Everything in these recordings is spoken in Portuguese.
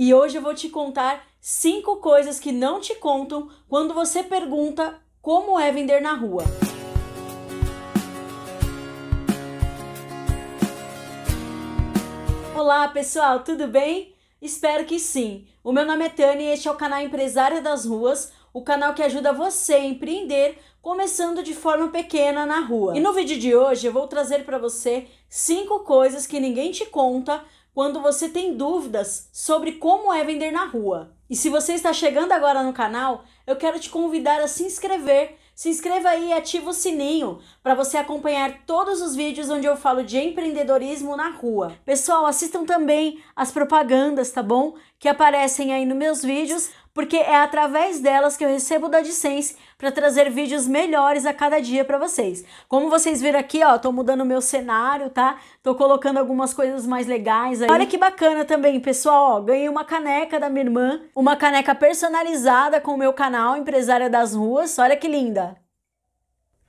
E hoje eu vou te contar cinco coisas que não te contam quando você pergunta como é vender na rua. Olá, pessoal, tudo bem? Espero que sim. O meu nome é Tânia e este é o canal Empresária das Ruas, o canal que ajuda você a empreender começando de forma pequena na rua. E no vídeo de hoje eu vou trazer para você cinco coisas que ninguém te conta quando você tem dúvidas sobre como é vender na rua. E se você está chegando agora no canal, eu quero te convidar a se inscrever. Se inscreva aí e ativa o sininho para você acompanhar todos os vídeos onde eu falo de empreendedorismo na rua. Pessoal, assistam também as propagandas, tá bom? Que aparecem aí nos meus vídeos porque é através delas que eu recebo da AdSense para trazer vídeos melhores a cada dia para vocês. Como vocês viram aqui, ó, tô mudando meu cenário, tá? Tô colocando algumas coisas mais legais aí. Olha que bacana também, pessoal, ó, ganhei uma caneca da minha irmã, uma caneca personalizada com o meu canal Empresária das Ruas. Olha que linda.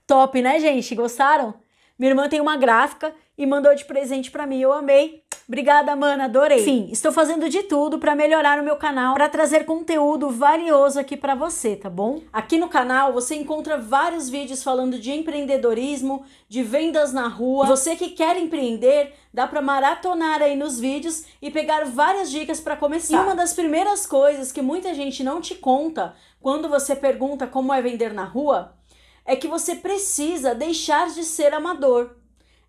Top, né, gente? Gostaram? Minha irmã tem uma gráfica e mandou de presente para mim. Eu amei. Obrigada, mana, adorei. Enfim, estou fazendo de tudo para melhorar o meu canal, para trazer conteúdo valioso aqui para você, tá bom? Aqui no canal você encontra vários vídeos falando de empreendedorismo, de vendas na rua. Você que quer empreender, dá para maratonar aí nos vídeos e pegar várias dicas para começar. E uma das primeiras coisas que muita gente não te conta quando você pergunta como é vender na rua é que você precisa deixar de ser amador.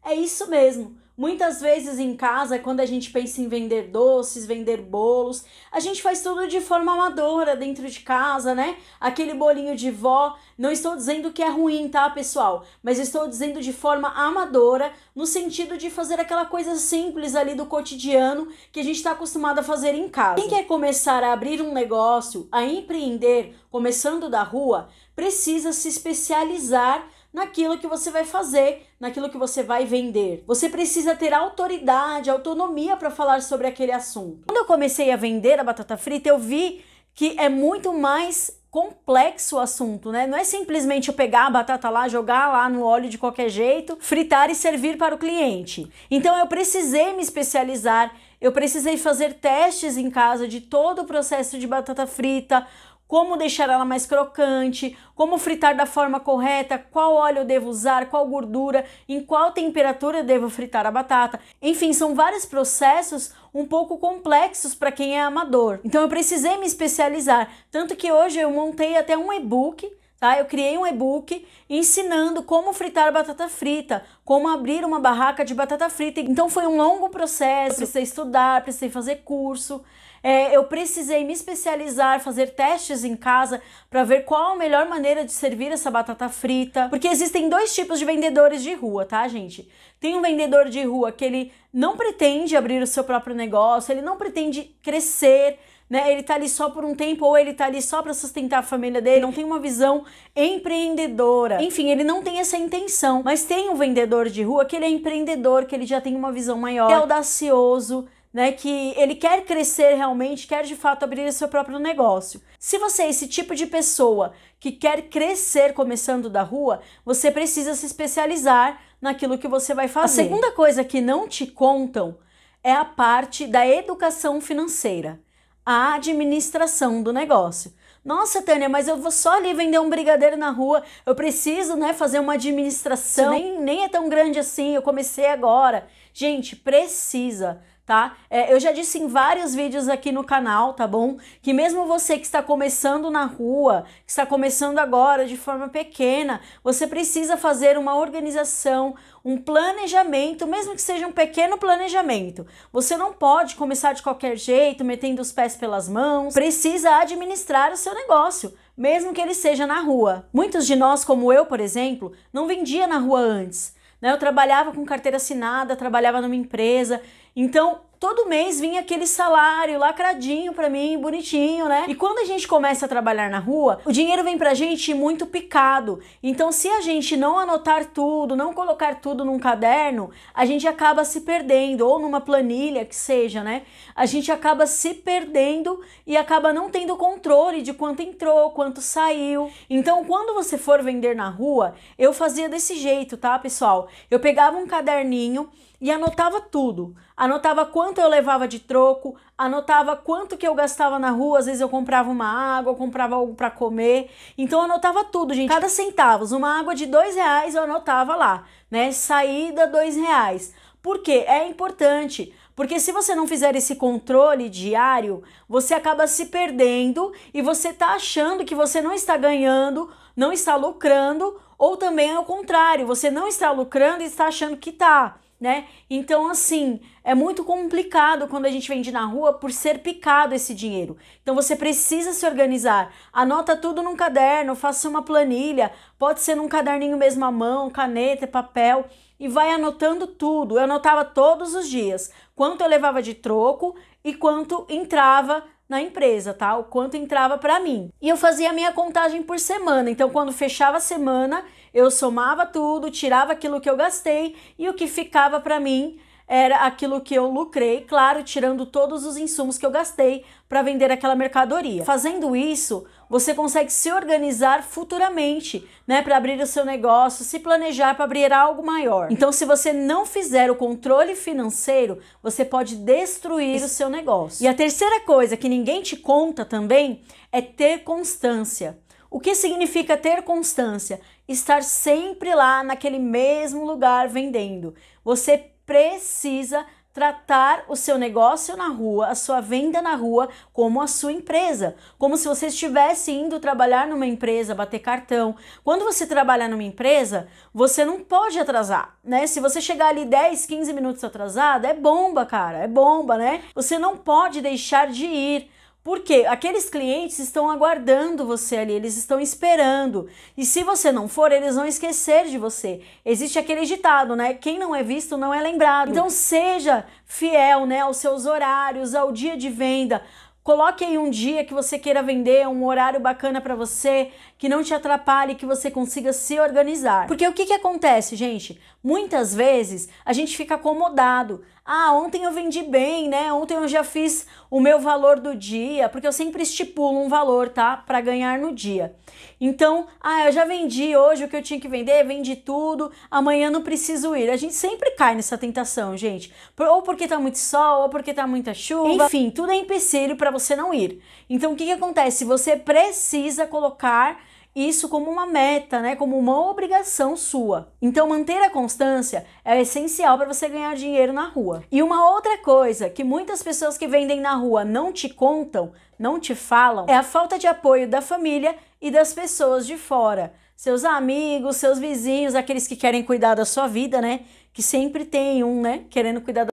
É isso mesmo. Muitas vezes em casa, quando a gente pensa em vender doces, vender bolos, a gente faz tudo de forma amadora dentro de casa, né? Aquele bolinho de vó. Não estou dizendo que é ruim, tá, pessoal? Mas estou dizendo de forma amadora, no sentido de fazer aquela coisa simples ali do cotidiano que a gente está acostumado a fazer em casa. Quem quer começar a abrir um negócio, a empreender, começando da rua, precisa se especializar naquilo que você vai fazer, naquilo que você vai vender. Você precisa ter autoridade, autonomia para falar sobre aquele assunto. Quando eu comecei a vender a batata frita, eu vi que é muito mais complexo o assunto, né? Não é simplesmente eu pegar a batata lá, jogar lá no óleo de qualquer jeito, fritar e servir para o cliente. Então eu precisei me especializar, eu precisei fazer testes em casa de todo o processo de batata frita, como deixar ela mais crocante, como fritar da forma correta, qual óleo eu devo usar, qual gordura, em qual temperatura eu devo fritar a batata. Enfim, são vários processos um pouco complexos para quem é amador. Então eu precisei me especializar, tanto que hoje eu montei até um e-book Tá? Eu criei um e-book ensinando como fritar batata frita, como abrir uma barraca de batata frita. Então foi um longo processo, precisei estudar, precisei fazer curso. É, eu precisei me especializar, fazer testes em casa para ver qual a melhor maneira de servir essa batata frita. Porque existem dois tipos de vendedores de rua, tá, gente? Tem um vendedor de rua que ele não pretende abrir o seu próprio negócio, ele não pretende crescer, né? Ele tá ali só por um tempo ou ele tá ali só para sustentar a família dele, não tem uma visão empreendedora. Enfim, ele não tem essa intenção. Mas tem um vendedor de rua que ele é empreendedor, que ele já tem uma visão maior, é audacioso, né? Que ele quer crescer realmente, quer de fato abrir seu próprio negócio. Se você é esse tipo de pessoa que quer crescer começando da rua, você precisa se especializar naquilo que você vai fazer. A segunda coisa que não te contam é a parte da educação financeira, a administração do negócio. Nossa, Tânia, mas eu vou só ali vender um brigadeiro na rua. Eu preciso, né, fazer uma administração. Nem, nem é tão grande assim. Eu comecei agora. Gente, precisa tá? É, eu já disse em vários vídeos aqui no canal, tá bom? Que mesmo você que está começando na rua, que está começando agora de forma pequena, você precisa fazer uma organização, um planejamento, mesmo que seja um pequeno planejamento. Você não pode começar de qualquer jeito, metendo os pés pelas mãos, precisa administrar o seu negócio mesmo que ele seja na rua. Muitos de nós, como eu, por exemplo, não vendia na rua antes. Né? Eu trabalhava com carteira assinada, trabalhava numa empresa, então, todo mês vinha aquele salário lacradinho para mim, bonitinho, né? E quando a gente começa a trabalhar na rua, o dinheiro vem pra gente muito picado. Então, se a gente não anotar tudo, não colocar tudo num caderno, a gente acaba se perdendo, ou numa planilha que seja, né? A gente acaba se perdendo e acaba não tendo controle de quanto entrou, quanto saiu. Então, quando você for vender na rua, eu fazia desse jeito, tá, pessoal? Eu pegava um caderninho e anotava tudo. Anotava quanto quanto eu levava de troco, anotava quanto que eu gastava na rua, às vezes eu comprava uma água, comprava algo para comer. Então eu anotava tudo, gente. Cada centavos, uma água de dois reais eu anotava lá, né? Saída dois reais. Por quê? É importante. Porque se você não fizer esse controle diário, você acaba se perdendo e você tá achando que você não está ganhando, não está lucrando, ou também ao é contrário, você não está lucrando e está achando que tá né? Então, assim, é muito complicado quando a gente vende na rua por ser picado esse dinheiro. Então, você precisa se organizar. Anota tudo num caderno, faça uma planilha, pode ser num caderninho mesmo à mão, caneta, papel, e vai anotando tudo. Eu anotava todos os dias quanto eu levava de troco e quanto entrava na empresa, tá? O quanto entrava para mim. E eu fazia a minha contagem por semana. Então, quando fechava a semana, eu somava tudo, tirava aquilo que eu gastei e o que ficava para mim era aquilo que eu lucrei, claro, tirando todos os insumos que eu gastei para vender aquela mercadoria. Fazendo isso, você consegue se organizar futuramente, né, para abrir o seu negócio, se planejar para abrir algo maior. Então, se você não fizer o controle financeiro, você pode destruir o seu negócio. E a terceira coisa que ninguém te conta também é ter constância. O que significa ter constância? estar sempre lá naquele mesmo lugar vendendo. Você precisa tratar o seu negócio na rua, a sua venda na rua, como a sua empresa, como se você estivesse indo trabalhar numa empresa, bater cartão. Quando você trabalha numa empresa, você não pode atrasar, né? Se você chegar ali 10, 15 minutos atrasado, é bomba, cara, é bomba, né? Você não pode deixar de ir. Porque aqueles clientes estão aguardando você ali, eles estão esperando. E se você não for, eles vão esquecer de você. Existe aquele ditado, né? Quem não é visto não é lembrado. Então seja fiel, né, aos seus horários, ao dia de venda. Coloque aí um dia que você queira vender, um horário bacana para você que não te atrapalhe, que você consiga se organizar. Porque o que, que acontece, gente? Muitas vezes a gente fica acomodado. Ah, ontem eu vendi bem, né? Ontem eu já fiz o meu valor do dia, porque eu sempre estipulo um valor, tá? Para ganhar no dia. Então, ah, eu já vendi hoje o que eu tinha que vender, vendi tudo, amanhã não preciso ir. A gente sempre cai nessa tentação, gente. Ou porque tá muito sol, ou porque tá muita chuva. Enfim, tudo é empecilho para você não ir. Então, o que que acontece? Você precisa colocar isso como uma meta, né, como uma obrigação sua. Então manter a constância é essencial para você ganhar dinheiro na rua. E uma outra coisa que muitas pessoas que vendem na rua não te contam, não te falam, é a falta de apoio da família e das pessoas de fora. Seus amigos, seus vizinhos, aqueles que querem cuidar da sua vida, né? Que sempre tem um, né? Querendo cuidar da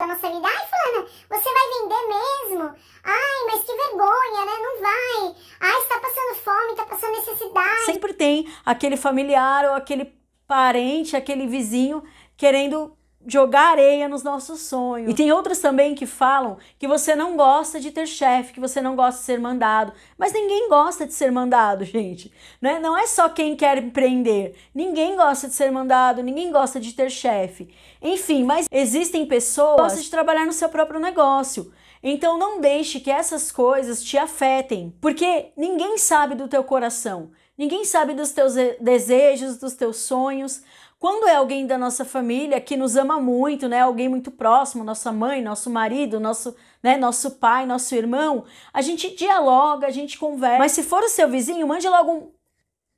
você vai vender mesmo? Ai, mas que vergonha, né? Não vai. Ai, está passando fome, está passando necessidade. Sempre tem aquele familiar ou aquele parente, aquele vizinho querendo jogar areia nos nossos sonhos. E tem outras também que falam que você não gosta de ter chefe, que você não gosta de ser mandado. Mas ninguém gosta de ser mandado, gente. Né? Não é só quem quer empreender. Ninguém gosta de ser mandado, ninguém gosta de ter chefe. Enfim, mas existem pessoas que gostam de trabalhar no seu próprio negócio. Então não deixe que essas coisas te afetem, porque ninguém sabe do teu coração. Ninguém sabe dos teus desejos, dos teus sonhos. Quando é alguém da nossa família que nos ama muito, né? Alguém muito próximo, nossa mãe, nosso marido, nosso, né, nosso pai, nosso irmão, a gente dialoga, a gente conversa. Mas se for o seu vizinho, mande logo um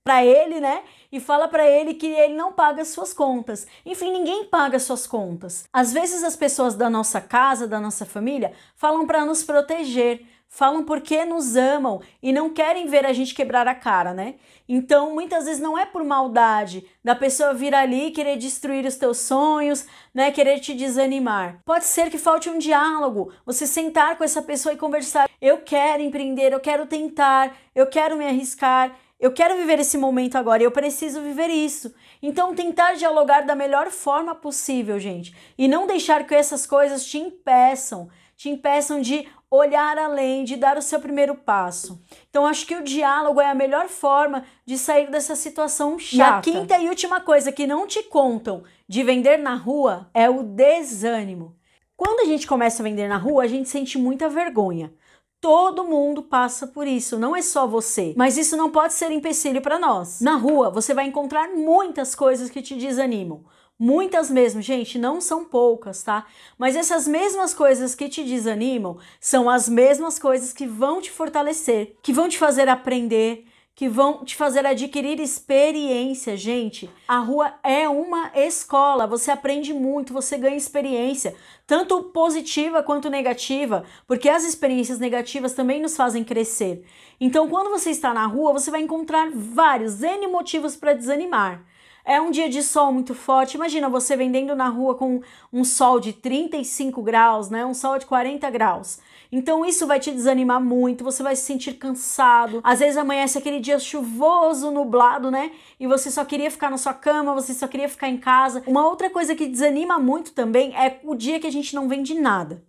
para ele, né? E fala para ele que ele não paga suas contas. Enfim, ninguém paga suas contas. Às vezes as pessoas da nossa casa, da nossa família, falam para nos proteger, falam porque nos amam e não querem ver a gente quebrar a cara, né? Então, muitas vezes não é por maldade da pessoa vir ali querer destruir os teus sonhos, né, querer te desanimar. Pode ser que falte um diálogo, você sentar com essa pessoa e conversar. Eu quero empreender, eu quero tentar, eu quero me arriscar. Eu quero viver esse momento agora, eu preciso viver isso. Então, tentar dialogar da melhor forma possível, gente. E não deixar que essas coisas te impeçam te impeçam de olhar além, de dar o seu primeiro passo. Então, acho que o diálogo é a melhor forma de sair dessa situação chata. E a quinta e última coisa que não te contam de vender na rua é o desânimo. Quando a gente começa a vender na rua, a gente sente muita vergonha. Todo mundo passa por isso, não é só você. Mas isso não pode ser empecilho para nós. Na rua, você vai encontrar muitas coisas que te desanimam. Muitas mesmo, gente, não são poucas, tá? Mas essas mesmas coisas que te desanimam são as mesmas coisas que vão te fortalecer, que vão te fazer aprender, que vão te fazer adquirir experiência, gente. A rua é uma escola, você aprende muito, você ganha experiência, tanto positiva quanto negativa, porque as experiências negativas também nos fazem crescer. Então, quando você está na rua, você vai encontrar vários N motivos para desanimar é um dia de sol muito forte. Imagina você vendendo na rua com um sol de 35 graus, né? Um sol de 40 graus. Então isso vai te desanimar muito, você vai se sentir cansado. Às vezes amanhece aquele dia chuvoso, nublado, né? E você só queria ficar na sua cama, você só queria ficar em casa. Uma outra coisa que desanima muito também é o dia que a gente não vende nada.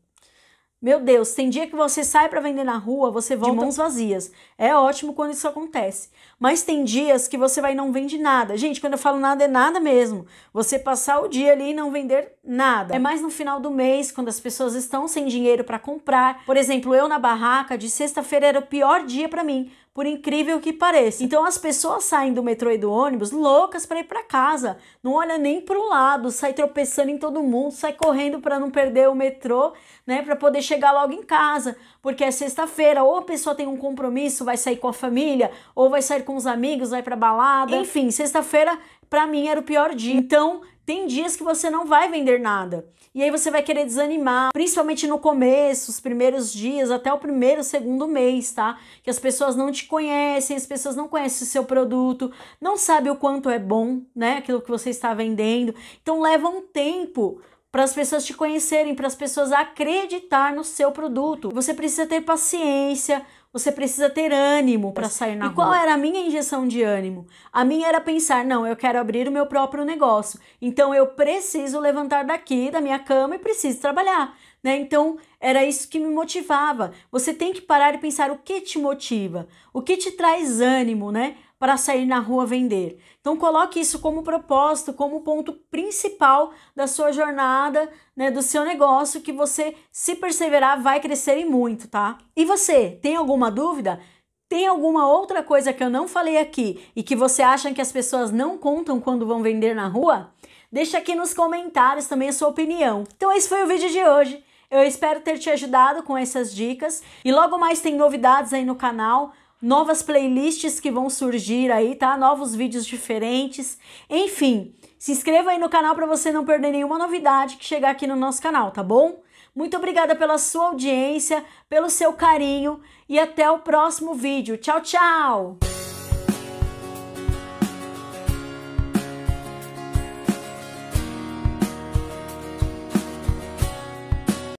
Meu Deus, tem dia que você sai para vender na rua, você volta de mãos vazias. É ótimo quando isso acontece. Mas tem dias que você vai e não vende nada. Gente, quando eu falo nada, é nada mesmo. Você passar o dia ali e não vender nada. É mais no final do mês, quando as pessoas estão sem dinheiro para comprar. Por exemplo, eu na barraca, de sexta-feira era o pior dia para mim, por incrível que pareça. Então as pessoas saem do metrô e do ônibus loucas para ir para casa, não olha nem para o lado, sai tropeçando em todo mundo, sai correndo para não perder o metrô, né, para poder chegar logo em casa, porque é sexta-feira, ou a pessoa tem um compromisso, vai sair com a família, ou vai sair com os amigos, vai para balada. Enfim, sexta-feira para mim era o pior dia. Então, tem dias que você não vai vender nada. E aí você vai querer desanimar, principalmente no começo, os primeiros dias, até o primeiro, segundo mês, tá? Que as pessoas não te conhecem, as pessoas não conhecem o seu produto, não sabem o quanto é bom, né? Aquilo que você está vendendo. Então leva um tempo para as pessoas te conhecerem, para as pessoas acreditar no seu produto. Você precisa ter paciência, você precisa ter ânimo para sair na e rua. E qual era a minha injeção de ânimo? A minha era pensar: não, eu quero abrir o meu próprio negócio. Então eu preciso levantar daqui da minha cama e preciso trabalhar. Né? Então era isso que me motivava. Você tem que parar e pensar o que te motiva, o que te traz ânimo, né? para sair na rua vender. Então coloque isso como propósito, como ponto principal da sua jornada, né, do seu negócio que você se perseverar vai crescer e muito, tá? E você, tem alguma dúvida? Tem alguma outra coisa que eu não falei aqui e que você acha que as pessoas não contam quando vão vender na rua? Deixa aqui nos comentários também a sua opinião. Então esse foi o vídeo de hoje. Eu espero ter te ajudado com essas dicas e logo mais tem novidades aí no canal novas playlists que vão surgir aí, tá? Novos vídeos diferentes. Enfim, se inscreva aí no canal para você não perder nenhuma novidade que chegar aqui no nosso canal, tá bom? Muito obrigada pela sua audiência, pelo seu carinho e até o próximo vídeo. Tchau, tchau!